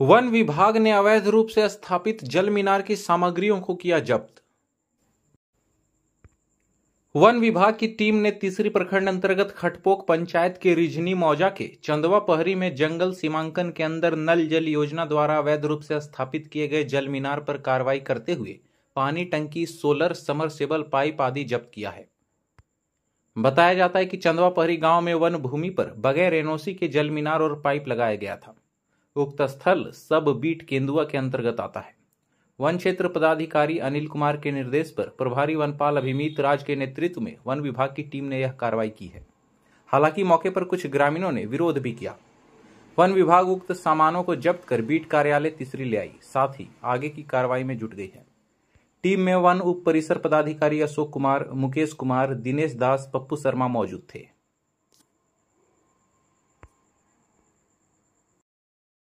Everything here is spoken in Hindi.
वन विभाग ने अवैध रूप से स्थापित जल मीनार की सामग्रियों को किया जब्त वन विभाग की टीम ने तीसरी प्रखंड अंतर्गत खटपोक पंचायत के रिझनी मौजा के चंदवा पहरी में जंगल सीमांकन के अंदर नल जल योजना द्वारा अवैध रूप से स्थापित किए गए जल मीनार पर कार्रवाई करते हुए पानी टंकी सोलर समरसेबल पाइप आदि जब्त किया है बताया जाता है कि चंदवा पहरी गांव में वन भूमि पर बगैर एनओसी के जल मीनार और पाइप लगाया गया था उक्त स्थल सब बीट केंदुआ के अंतर्गत आता है वन क्षेत्र पदाधिकारी अनिल कुमार के निर्देश पर प्रभारी वनपाल अभिमीत राज के नेतृत्व में वन विभाग की टीम ने यह कार्रवाई की है हालांकि मौके पर कुछ ग्रामीणों ने विरोध भी किया वन विभाग उक्त सामानों को जब्त कर बीट कार्यालय तीसरी ले आई साथ ही आगे की कार्रवाई में जुट गई है टीम में वन उप परिसर पदाधिकारी अशोक कुमार मुकेश कुमार दिनेश दास पप्पू शर्मा मौजूद थे